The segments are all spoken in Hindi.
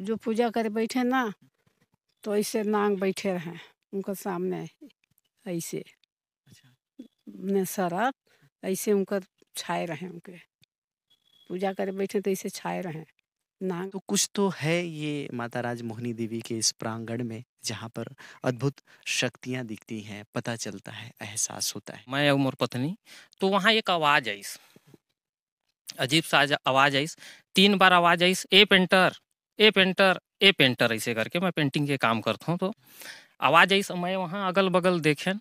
जो पूजा करे बैठे ना तो ऐसे नांग बैठे रहे उनका सामने ऐसे अच्छा। ने सरक ऐसे उनका छाए रहे उनके पूजा करे बैठे तो ऐसे छाए रहे नांग तो कुछ तो है ये माता राज मोहिनी देवी के इस प्रांगण में जहाँ पर अद्भुत शक्तियाँ दिखती हैं पता चलता है एहसास होता है मैं उमर पत्नी तो वहाँ एक आवाज़ आईस अजीब सा आवाज़ आईस तीन बार आवाज़ ice a painter a painter a painter ऐसे करके मैं पेंटिंग के काम करता हूँ तो आवाज़ आई समय वहाँ अगल बगल देखें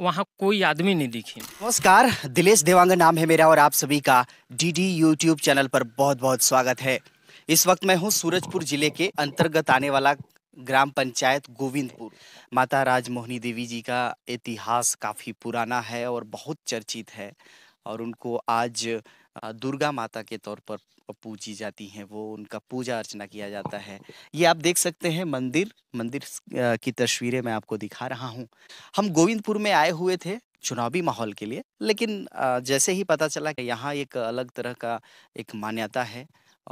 वहाँ कोई आदमी नहीं दिखी नमस्कार दिलेश देवांग नाम है मेरा और आप सभी का डी यूट्यूब चैनल पर बहुत बहुत स्वागत है इस वक्त मैं हूँ सूरजपुर जिले के अंतर्गत आने वाला ग्राम पंचायत गोविंदपुर माता राजमोहनी देवी जी का इतिहास काफ़ी पुराना है और बहुत चर्चित है और उनको आज दुर्गा माता के तौर पर पूजी जाती हैं, वो उनका पूजा अर्चना किया जाता है। ये आप देख सकते हैं मंदिर मंदिर की तस्वीरें मैं आपको दिखा रहा हूँ। हम गोविंदपुर में आए हुए थे चुनावी माहौल के लिए, लेकिन जैसे ही पता चला कि यहाँ एक अलग तरह का एक मान्यता है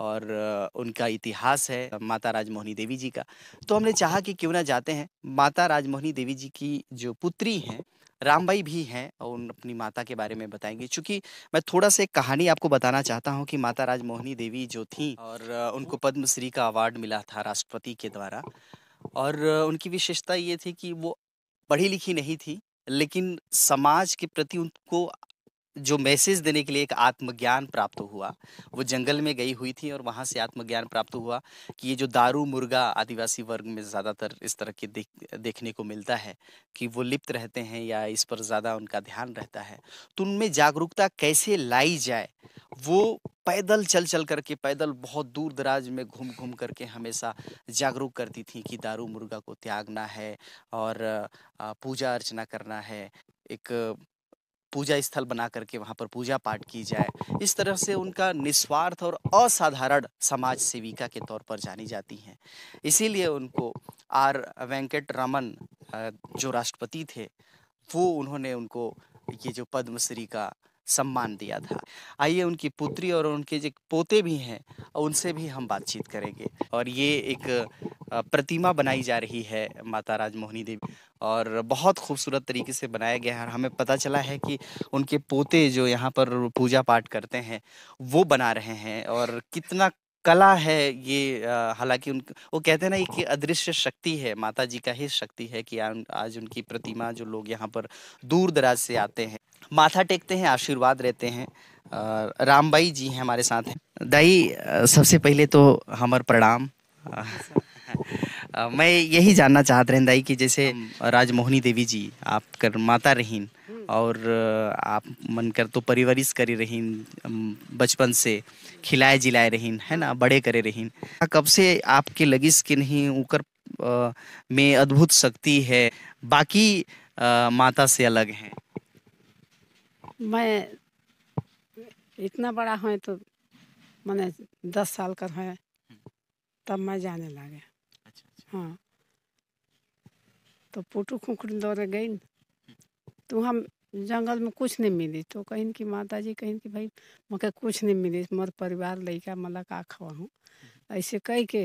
और उनका इतिहास है माता राजमोहनी देवी जी का, तो हमने चाहा कि क्यों ना जाते हैं। माता राजमोहनी देवी जी की जो पुत्री हैं राम भाई भी हैं और उन अपनी माता के बारे में बताएंगे चूंकि मैं थोड़ा सा एक कहानी आपको बताना चाहता हूँ कि माता राजमोहनी देवी जो थी और उनको पद्मश्री का अवार्ड मिला था राष्ट्रपति के द्वारा और उनकी विशेषता ये थी कि वो पढ़ी लिखी नहीं थी लेकिन समाज के प्रति उनको जो मैसेज देने के लिए एक आत्मज्ञान प्राप्त हुआ वो जंगल में गई हुई थी और वहाँ से आत्मज्ञान प्राप्त हुआ कि ये जो दारू मुर्गा आदिवासी वर्ग में ज़्यादातर इस तरह के देख देखने को मिलता है कि वो लिप्त रहते हैं या इस पर ज़्यादा उनका ध्यान रहता है तो उनमें जागरूकता कैसे लाई जाए वो पैदल चल चल करके पैदल बहुत दूर दराज में घूम घूम करके हमेशा जागरूक करती थी कि दारू मुर्गा को त्यागना है और पूजा अर्चना करना है एक पूजा स्थल बना करके वहाँ पर पूजा पाठ की जाए इस तरह से उनका निस्वार्थ और असाधारण समाज सेविका के तौर पर जानी जाती हैं इसीलिए उनको आर वेंकट रमन जो राष्ट्रपति थे वो उन्होंने उनको ये जो पद्मश्री का सम्मान दिया था आइए उनकी पुत्री और उनके जो पोते भी हैं उनसे भी हम बातचीत करेंगे और ये एक प्रतिमा बनाई जा रही है माता मोहनी देवी और बहुत खूबसूरत तरीके से बनाया गया है और हमें पता चला है कि उनके पोते जो यहाँ पर पूजा पाठ करते हैं वो बना रहे हैं और कितना कला है ये हालांकि उन वो कहते हैं ना कि हाँ। अदृश्य शक्ति है, माता जी का ही शक्ति है कि आज उनकी प्रतिमा जो लोग यहाँ पर दूर-दराज से आते हैं, माथा टेकते हैं, आशीर्वाद रहते हैं। रामबाई जी हैं हमारे साथ हैं। दाई सबसे पहले तो हमार प्रणाम। मैं यही जानना चाहते रहें दाई कि जैसे राजमोहिनी देवी जी, आपकर माता रहीन। और आप मन कर तो परिवरिश करे रहीन बचपन से खिलाए जिलाए रहीन है ना बड़े करे रहीन कब से आपके लगिस के नहीं उकर में अद्भुत शक्ति है बाकी आ, माता से अलग है मैं इतना बड़ा हूँ तो मैंने दस साल का है तब मैं जाने लगे अच्छा, अच्छा। हाँ तो पुटू खुकड़ी दौरे गई तो हम जंगल में कुछ नहीं मिली तो कहीं कि माता जी कहीं कि भाई मके कुछ नहीं मिली मोर परिवार लड़का मला का हूँ हम्म। ऐसे कह के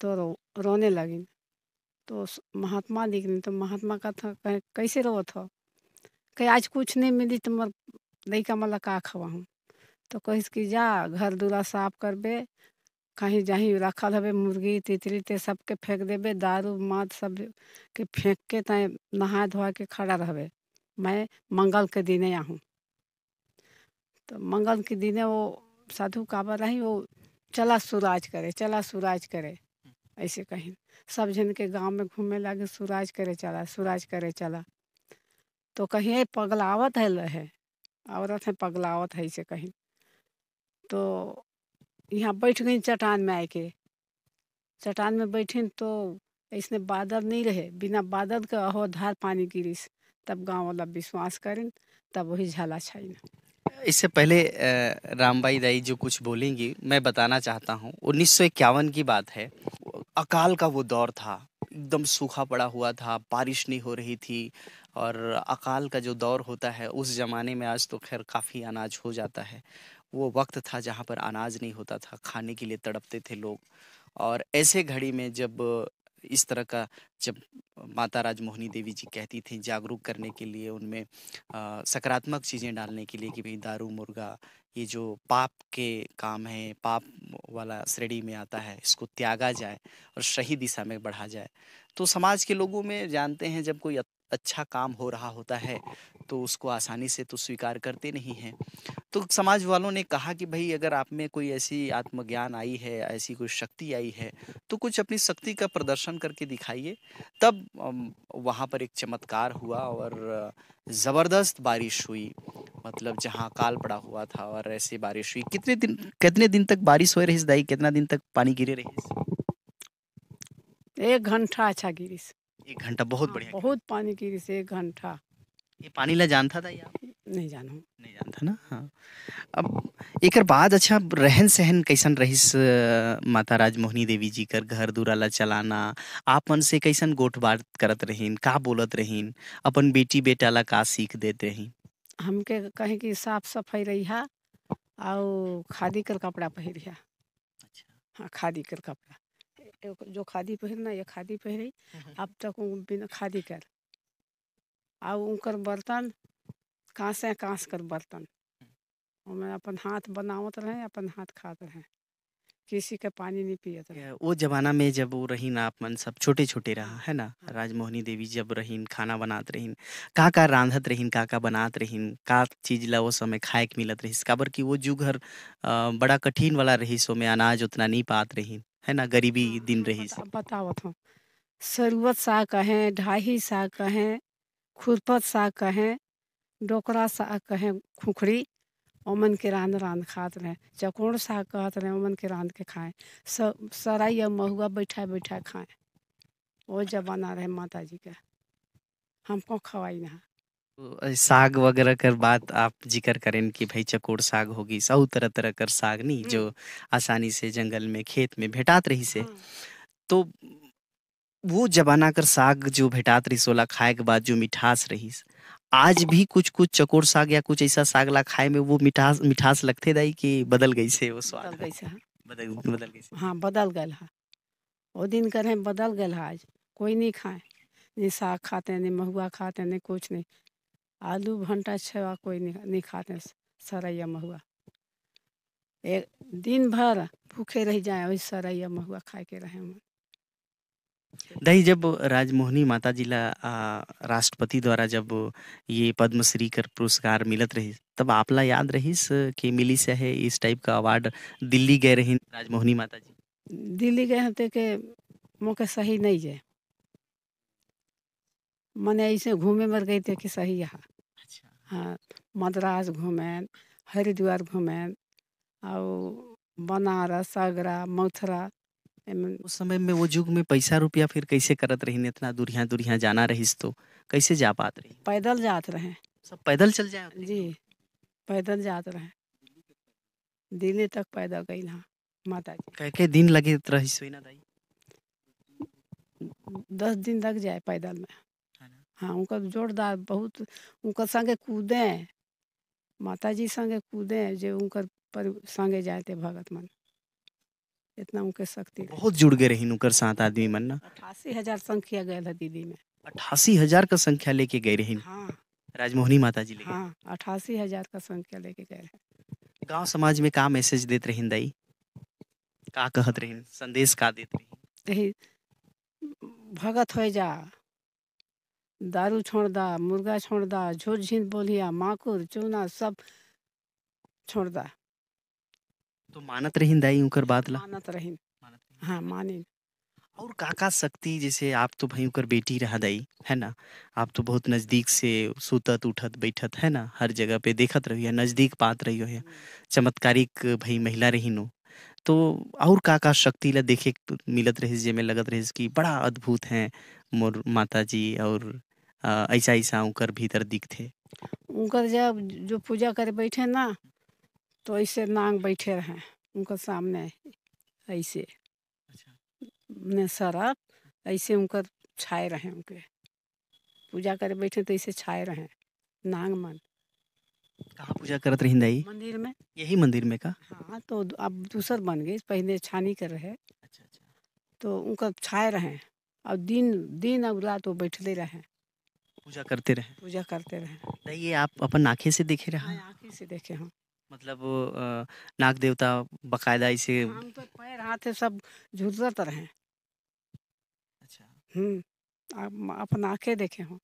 तो रो रोने लगी तो महात्मा दिखनी तो महात्मा का था कह कैसे रो था कहीं आज कुछ नहीं मिली तो मोर लड़का मला का हूँ तो कह कि जा घर दूरा साफ करबे कहीं जहीं रखल हे मुर्गी तितली ते सबके फेंक देबे दारू मात सब के फेंक के तय नहा धोआ के खड़ा रहबे मैं मंगल के दिने हूँ तो मंगल के दिने वो साधु काबा रही वो चला सुराज करे चला सुराज करे ऐसे कहीं सब जन के गांव में घूमे लगे सुराज करे चला सुराज करे चला तो कहीं पगलावत है रहे औरत है पगलावत है ऐसे कहीं तो यहाँ बैठ गई चट्टान में आके चट्टान में बैठी तो इसने बादल नहीं रहे बिना बादल के अहो धार पानी से तब गांव वाला विश्वास करें तब वही झाला छाइन इससे पहले रामबाई दाई जो कुछ बोलेंगी मैं बताना चाहता हूँ उन्नीस की बात है अकाल का वो दौर था एकदम सूखा पड़ा हुआ था बारिश नहीं हो रही थी और अकाल का जो दौर होता है उस ज़माने में आज तो खैर काफ़ी अनाज हो जाता है वो वक्त था जहाँ पर अनाज नहीं होता था खाने के लिए तड़पते थे लोग और ऐसे घड़ी में जब इस तरह का जब माता राजमोहनी देवी जी कहती थी जागरूक करने के लिए उनमें सकारात्मक चीज़ें डालने के लिए कि भाई दारू मुर्गा ये जो पाप के काम है पाप वाला श्रेणी में आता है इसको त्यागा जाए और सही दिशा में बढ़ा जाए तो समाज के लोगों में जानते हैं जब कोई अच्छा काम हो रहा होता है तो उसको आसानी से तो स्वीकार करते नहीं हैं तो समाज वालों ने कहा कि भाई अगर आप में कोई ऐसी आत्मज्ञान आई है ऐसी कोई शक्ति आई है तो कुछ अपनी शक्ति का प्रदर्शन करके दिखाइए तब वहाँ पर एक चमत्कार हुआ और ज़बरदस्त बारिश हुई मतलब जहाँ काल पड़ा हुआ था और ऐसे बारिश हुई कितने दिन कितने दिन तक बारिश हो रही दाई कितना दिन तक पानी गिरे रही एक घंटा अच्छा गिरी एक घंटा बहुत हाँ, बढ़िया बहुत पानी गिरी से एक घंटा ये पानी ला जानता था या नहीं जानो नहीं जानता ना हाँ अब एक बाद अच्छा रहन सहन कैसन रहिस माता राजमोहनी देवी जी कर घर दूरा ला चलाना आप मन से कैसन गोट बात करत रहीन का बोलत रहीन अपन बेटी बेटा ला का सीख देते रहीन हमके कहे कि साफ सफाई रही रहिहा और खादी कर कपड़ा पहरिया अच्छा हाँ खादी कर कपड़ा जो खादी पहनना ये खादी पहरी हम्म। अब तक बिना खादी कर और उनकर बर्तन कांस है कांस कर बर्तन मैं हम्म। अपन हाथ बनावत रहे अपन हाथ खात रहे किसी का पानी नहीं पियत रहे वो जमाना में जब वो रहीन आप मन सब छोटे छोटे रहा है ना हाँ। राजमोहनी देवी जब रहीन खाना बनात रहीन का का रांधत रहीन का का बनात रहीन का चीज ला वो समय खाए के मिलत रहीस काबर की वो जुग हर बड़ा कठिन वाला सो में अनाज उतना नहीं पात रहीन है ना गरीबी हाँ, दिन रहीस बतावत हूँ सरुवत सा कहें ढाही सा कहें खुरपत सा कहें डोकरा सा कहें खुखरी ओमन के रान रान खात रहें चकोड़ सा कहत रहे ओमन के रान के खाएं सराई या महुआ बैठा बैठा खाएं वो जमाना रहे माता जी का हमको खवाई ना तो साग वगैरह कर बात आप जिक्र करें कि भाई चकोर साग होगी सब तरह तरह कर साग नहीं हम्म। जो आसानी से जंगल में खेत में भेटात रही से हाँ। तो वो जबाना कर साग जो भेटात रही सोला खाए के बाद जो मिठास रही आज भी कुछ कुछ चकोर साग या कुछ ऐसा साग ला खाए में वो मिठास मिठास लगते दाई कि बदल गई से वो स्वाद बदल गई हाँ। बदल गई हाँ बदल गए है हाँ। वो दिन कर है बदल गए हाँ, आज कोई नहीं खाए नहीं साग खाते हैं नहीं महुआ खाते हैं नहीं कुछ नहीं आलू भंटा छवा कोई नहीं नहीं खाते सरैया महुआ एक दिन भर भूखे रह जाए वही सरैया महुआ खाए के रहे हम दही जब राजमोहनी माता जी ला राष्ट्रपति द्वारा जब ये पद्मश्री कर पुरस्कार मिलत रही तब आपला याद रही कि से है इस टाइप का अवार्ड दिल्ली गए रही राजमोहनी माता जी दिल्ली गए हते तो के मौके सही नहीं जाए मैंने ऐसे घूमे मर गई थे कि सही यहाँ अच्छा। हाँ मद्रास घूमे हरिद्वार घूमे और बनारस आगरा मथुरा उस समय में वो युग में पैसा रुपया फिर कैसे करत रही इतना दूरिया दूरिया जाना रही तो कैसे जा पात रही पैदल जात रहे सब पैदल चल जाए जी पैदल जात रहे दिल्ली तक पैदल गई ना माता जी कह के दिन लगे रही सोई ना दाई दस दिन लग जाए पैदल में हाँ उनका जोरदार बहुत उनका संगे कूदे माता जी संगे कूदे जो उनका पर संगे थे भगत मन इतना उनके शक्ति बहुत जुड़ गए रही नुकर सात आदमी मन ना अठासी हजार संख्या गए था दीदी में अठासी हजार का संख्या लेके गए रही हाँ। राजमोहनी माता जी लेके हाँ अठासी हजार का संख्या लेके गए गांव समाज में का मैसेज देते रही दाई का कहत रही संदेश का देते यही भगत हो जा दारू छोड़ दा मुर्गा छोड़ दा झूठ झीन बोलिया माकुर चूना सब छोड़ दा तो मानत रहिन दाई उकर बात ला मानत रहिन हाँ मानिन और काका शक्ति जैसे आप तो भाई उकर बेटी रहा दाई है ना आप तो बहुत नज़दीक से सुतत उठत बैठत है ना हर जगह पे देखत रही है नज़दीक पात रही हो हाँ। चमत्कारिक भाई महिला रहिन हो तो और काका शक्ति ला देखे तो मिलत रहिस जे में लगत रहिस कि बड़ा अद्भुत है मोर माता जी और ऐसा ऐसा उनकर भीतर दिखते उनकर जब जो पूजा करे बैठे ना हाँ। तो ऐसे नांग बैठे रहे उनका सामने ऐसे अच्छा। ने सरत ऐसे उनका छाए रहे उनके पूजा करे बैठे तो ऐसे छाए रहे नांग मन कहाँ पूजा करत रही दाई मंदिर में यही मंदिर में का हाँ तो अब दूसर बन गई पहले छानी कर रहे अच्छा अच्छा तो उनका छाए रहे और दिन दिन और रात वो बैठते रहे पूजा करते रहे पूजा करते रहे ये आप अपन आंखें से देखे रहे हाँ, आंखें से देखे हूँ मतलब नाग देवता बकायदा इसे तो पैर हाथ सब झुलसत रहे अच्छा हम्म, अपन आंखें देखे हो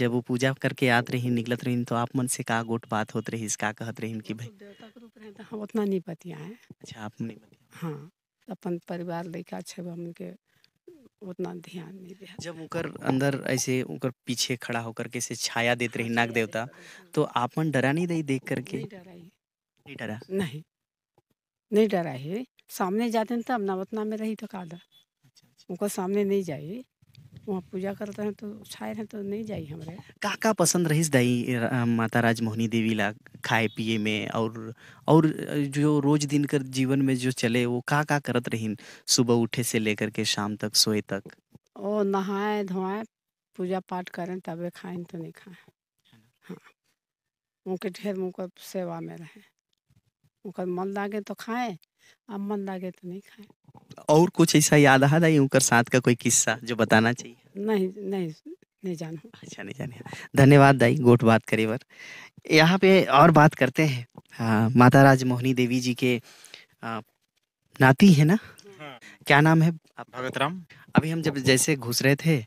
जब वो पूजा करके आत रही निकलत रही तो आप मन से का गोट बात होत रही इसका कहत रही कि भाई देवता के रूप रहे तो हम उतना नहीं बतिया है अच्छा आप नहीं बताया। हाँ अपन परिवार लेकर अच्छे हमन के उतना ध्यान नहीं दिया जब उनकर अंदर ऐसे उनकर पीछे खड़ा होकर के छाया देते रही नाग देवता तो हाँ। आपन डरा नहीं रही देख करके नहीं डरा नहीं नहीं डरा है सामने जाते तब ना उतना में रही तो कादा उनको अच्छा, अच्छा। सामने नहीं जाइए वहाँ पूजा करते हैं तो छाए हैं तो नहीं जाई हमारे का का पसंद रही दाई माता मोहनी देवी ला खाए पिए में और और जो रोज दिन कर जीवन में जो चले वो का का करत रही सुबह उठे से लेकर के शाम तक सोए तक ओ नहाए धोए पूजा पाठ करें तब खाए तो नहीं खाए हाँ उनके ढेर मुँह सेवा में रहें उनका मन लागे तो खाएं अब मन लगे तो नहीं खाए और कुछ ऐसा याद आ रहा है साथ का कोई किस्सा जो बताना चाहिए नहीं नहीं नहीं जाना अच्छा नहीं जाने धन्यवाद दाई गोट बात करे बर यहाँ पे और बात करते हैं माता राज मोहनी देवी जी के आ, नाती है ना हाँ। क्या नाम है भगत राम अभी हम जब जैसे घुस रहे थे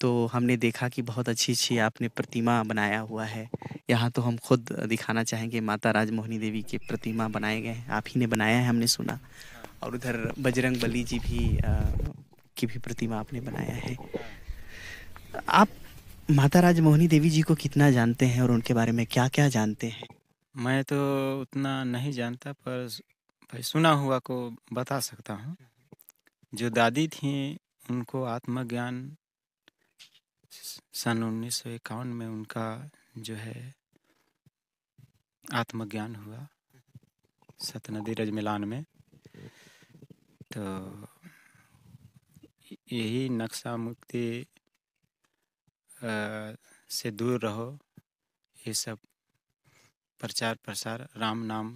तो हमने देखा कि बहुत अच्छी अच्छी आपने प्रतिमा बनाया हुआ है यहाँ तो हम खुद दिखाना चाहेंगे माता राजमोहनी देवी की प्रतिमा बनाए गए हैं आप ही ने बनाया है हमने सुना और उधर बजरंग बली जी भी आ, की भी प्रतिमा आपने बनाया है आप माता राजमोहनी देवी जी को कितना जानते हैं और उनके बारे में क्या क्या जानते हैं मैं तो उतना नहीं जानता पर भाई सुना हुआ को बता सकता हूँ जो दादी थी उनको आत्मज्ञान सन उन्नीस में उनका जो है आत्मज्ञान हुआ सतनदी रज मिलान में तो यही नक्शा मुक्ति से दूर रहो ये सब प्रचार प्रसार राम नाम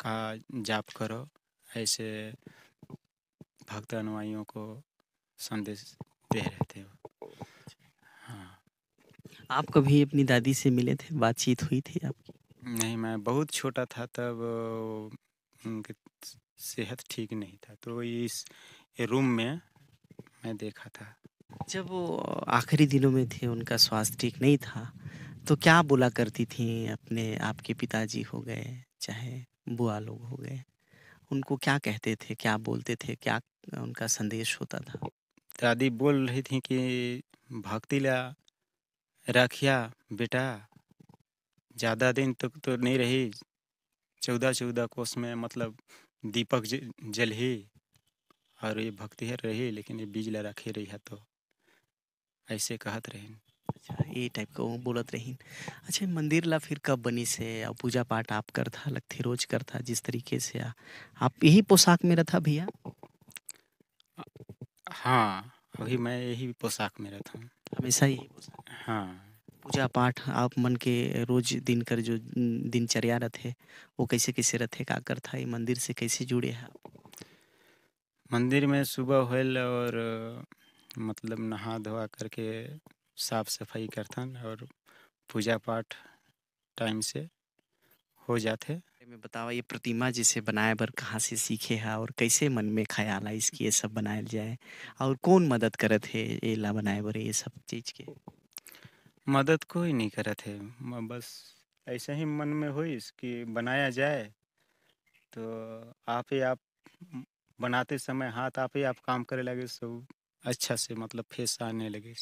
का जाप करो ऐसे भक्त अनुयायियों को संदेश दे रहे थे आप कभी अपनी दादी से मिले थे बातचीत हुई थी आपकी नहीं मैं बहुत छोटा था तब उनकी सेहत ठीक नहीं था तो इस रूम में मैं देखा था जब वो आखिरी दिनों में थे उनका स्वास्थ्य ठीक नहीं था तो क्या बोला करती थी अपने आपके पिताजी हो गए चाहे बुआ लोग हो गए उनको क्या कहते थे क्या बोलते थे क्या उनका संदेश होता था दादी बोल रही थी कि भक्ति ला रखिया बेटा ज़्यादा दिन तक तो नहीं रही चौदह चौदह कोस में मतलब दीपक जल ही और ये भक्ति है रही लेकिन ये बीज ला रखी रही है तो ऐसे कहत रहे अच्छा ये टाइप का वो बोलत रहीन अच्छा मंदिर ला फिर कब बनी से और पूजा पाठ आप करता लगती रोज करता जिस तरीके से आ, आप यही पोशाक में रहता भैया हाँ अभी मैं यही पोशाक में रहता हूँ हमेशा ही हाँ। पूजा पाठ आप मन के रोज दिन कर जो दिनचर्या दिनचर्या रथे वो कैसे कैसे रथे का कर था मंदिर से कैसे जुड़े है मंदिर में सुबह होल और मतलब नहा धोवा करके साफ सफाई करथन और पूजा पाठ टाइम से हो जाते बारे में बतावा ये प्रतिमा जिसे बनाए बर कहाँ से सीखे है और कैसे मन में ख्याल है इसकी ये सब बनाए जाए और कौन मदद करत है ये ला बनाए बर ये सब चीज के मदद कोई नहीं करत है मैं बस ऐसे ही मन में हुई कि बनाया जाए तो आप ही आप बनाते समय हाथ आप ही आप काम करे लगे सब अच्छा से मतलब फेस आने लगे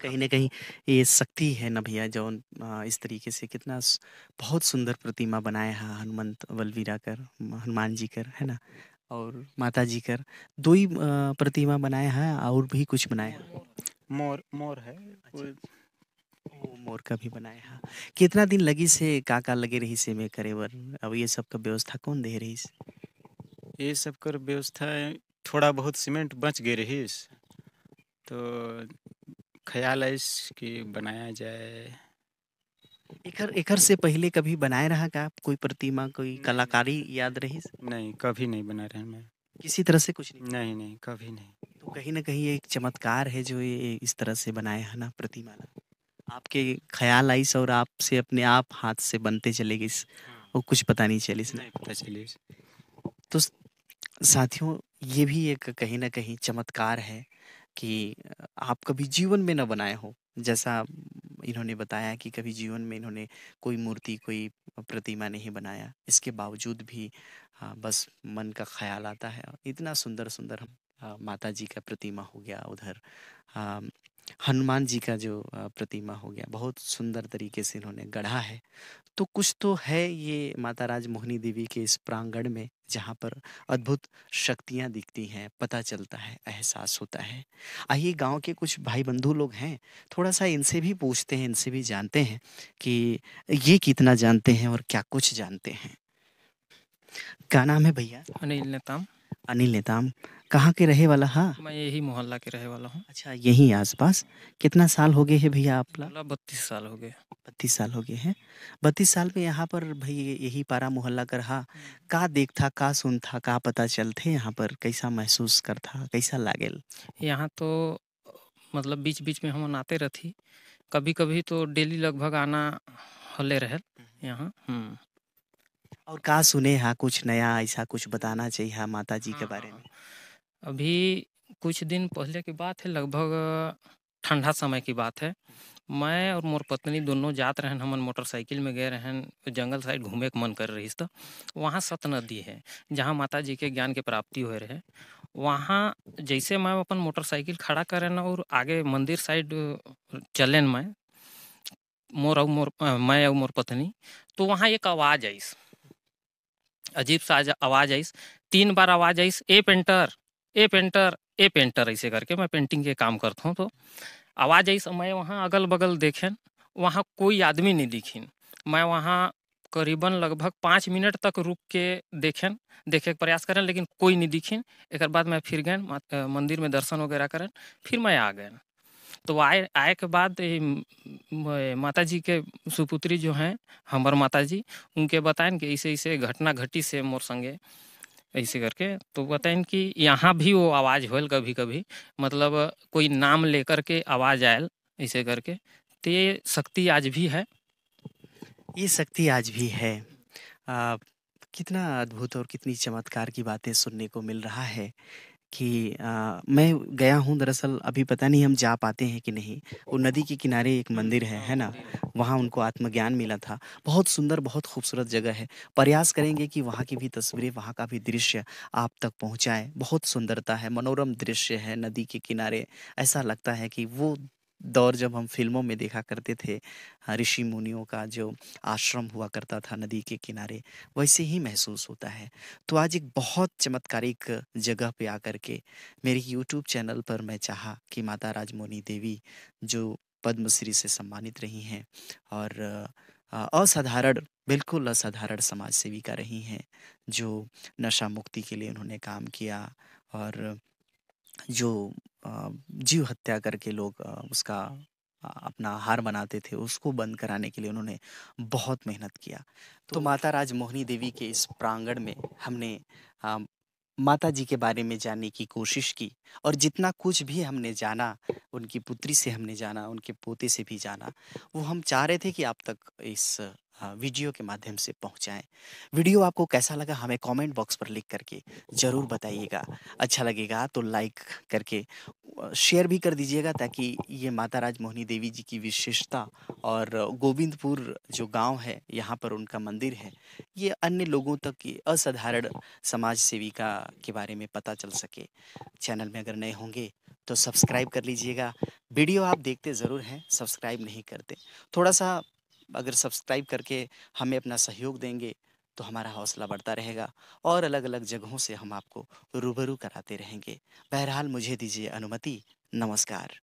कहीं ना कहीं ये शक्ति है ना भैया जो इस तरीके से कितना बहुत सुंदर प्रतिमा बनाए हैं हनुमंत बलवीरा कर हनुमान जी कर है ना और माता जी कर दो ही प्रतिमा बनाए हैं और भी कुछ बनाए हैं मोर मोर है अच्छा मोर का भी बनाया है कितना दिन लगी से काका लगे रही से मैं करे वर अब ये सब का व्यवस्था कौन दे रही से ये सब कर व्यवस्था थोड़ा बहुत सीमेंट बच गए रही तो ख्याल है कि बनाया जाए एकर एकर से पहले कभी बनाए रहा का कोई प्रतिमा कोई कलाकारी याद रही नहीं कभी नहीं बना रहे मैं किसी तरह से कुछ नहीं नहीं नहीं कभी नहीं तो कहीं ना कहीं एक चमत्कार है जो ये इस तरह से बनाए है ना प्रतिमा ना आपके ख्याल आई और आपसे अपने आप हाथ से बनते चले गए हाँ। और कुछ पता नहीं चले नहीं पता चले तो साथियों ये भी एक कहीं ना कहीं चमत्कार है कि आप कभी जीवन में ना बनाए हो जैसा इन्होंने बताया कि कभी जीवन में इन्होंने कोई मूर्ति कोई प्रतिमा नहीं बनाया इसके बावजूद भी हाँ, बस मन का ख्याल आता है इतना सुंदर सुंदर हम हाँ, माता जी का प्रतिमा हो गया उधर हाँ, हनुमान जी का जो प्रतिमा हो गया बहुत सुंदर तरीके से इन्होंने गढ़ा है तो कुछ तो है ये माता राज मोहिनी देवी के इस प्रांगण में जहाँ पर अद्भुत शक्तियाँ दिखती हैं पता चलता है एहसास होता है आइए गांव के कुछ भाई बंधु लोग हैं थोड़ा सा इनसे भी पूछते हैं इनसे भी जानते हैं कि ये कितना जानते हैं और क्या कुछ जानते हैं क्या नाम है भैया अनिल नेताम अनिल नेताम कहाँ के रहे वाला हा मैं यही मोहल्ला के रहे वाला हूँ अच्छा यहीं आसपास कितना साल हो गए हैं भैया आप बत्तीस साल हो गए बत्तीस साल हो गए हैं बत्तीस साल में यहाँ पर भाई यही पारा मोहल्ला का रहा हम्म। का देखता का सुनता का पता चलते यहाँ पर कैसा महसूस करता कैसा लागेल यहाँ तो मतलब बीच बीच में हम आते रहती कभी कभी तो डेली लगभग आना हले रहे हम्म। यहाँ हम्म। और कहा सुने हाँ कुछ नया ऐसा कुछ बताना चाहिए हाँ माता जी के बारे में हाँ, अभी कुछ दिन पहले की बात है लगभग ठंडा समय की बात है मैं और मोर पत्नी दोनों जात रहन हमन मोटरसाइकिल में गए रहन जंगल साइड घूमे के मन कर रही तो वहाँ सत नदी है जहाँ माता जी के ज्ञान के प्राप्ति हो रहे वहाँ जैसे मैं अपन मोटरसाइकिल खड़ा करें और आगे मंदिर साइड चलें मैं मोर और मोर मैं और मोर पत्नी तो वहाँ एक आवाज़ आई अजीब सा आवाज आईस तीन बार आवाज ice a painter a painter a painter ऐसे करके मैं पेंटिंग के काम करता हूँ तो आवाज आईस मैं वहाँ अगल बगल देखें वहाँ कोई आदमी नहीं दिखिन मैं वहाँ करीबन लगभग पाँच मिनट तक रुक के देखें देखे के प्रयास करें लेकिन कोई नहीं दिखीन एक बाद मैं फिर गए मंदिर में दर्शन वगैरह करें फिर मैं आ गए तो आए आए के बाद माता जी के सुपुत्री जो हैं हमर माता जी उनके बताएं कि ऐसे ऐसे घटना घटी से मोर संगे ऐसे करके तो बताएं कि यहाँ भी वो आवाज़ होल कभी कभी मतलब कोई नाम लेकर के आवाज़ आयल ऐसे करके तो ये शक्ति आज भी है ये शक्ति आज भी है आ, कितना अद्भुत और कितनी चमत्कार की बातें सुनने को मिल रहा है कि आ, मैं गया हूँ दरअसल अभी पता नहीं हम जा पाते हैं कि नहीं। वो नदी के किनारे एक मंदिर है, है ना? वहाँ उनको आत्मज्ञान मिला था। बहुत सुंदर, बहुत खूबसूरत जगह है। प्रयास करेंगे कि वहाँ की भी तस्वीरें, वहाँ का भी दृश्य आप तक पहुँचाएँ। बहुत सुंदरता है, मनोरम दृश्य है नदी के किनारे। ऐसा लगता है कि वो दौर जब हम फिल्मों में देखा करते थे ऋषि मुनियों का जो आश्रम हुआ करता था नदी के किनारे वैसे ही महसूस होता है तो आज एक बहुत चमत्कारिक जगह पे आकर के मेरे यूट्यूब चैनल पर मैं चाहा कि माता राजमोनी देवी जो पद्मश्री से सम्मानित रही हैं और असाधारण बिल्कुल असाधारण समाज सेविका रही हैं जो नशा मुक्ति के लिए उन्होंने काम किया और जो जीव हत्या करके लोग उसका अपना हार बनाते थे उसको बंद कराने के लिए उन्होंने बहुत मेहनत किया तो तो माता मोहनी देवी के इस प्रांगण में हमने आ, माता जी के बारे में जानने की कोशिश की और जितना कुछ भी हमने जाना उनकी पुत्री से हमने जाना उनके पोते से भी जाना वो हम चाह रहे थे कि आप तक इस हाँ, वीडियो के माध्यम से पहुंचाएं वीडियो आपको कैसा लगा हमें कमेंट बॉक्स पर लिख करके ज़रूर बताइएगा अच्छा लगेगा तो लाइक करके शेयर भी कर दीजिएगा ताकि ये माता राज मोहनी देवी जी की विशेषता और गोविंदपुर जो गांव है यहाँ पर उनका मंदिर है ये अन्य लोगों तक की असाधारण समाज सेविका के बारे में पता चल सके चैनल में अगर नए होंगे तो सब्सक्राइब कर लीजिएगा वीडियो आप देखते ज़रूर हैं सब्सक्राइब नहीं करते थोड़ा सा अगर सब्सक्राइब करके हमें अपना सहयोग देंगे तो हमारा हौसला बढ़ता रहेगा और अलग अलग जगहों से हम आपको रूबरू कराते रहेंगे बहरहाल मुझे दीजिए अनुमति नमस्कार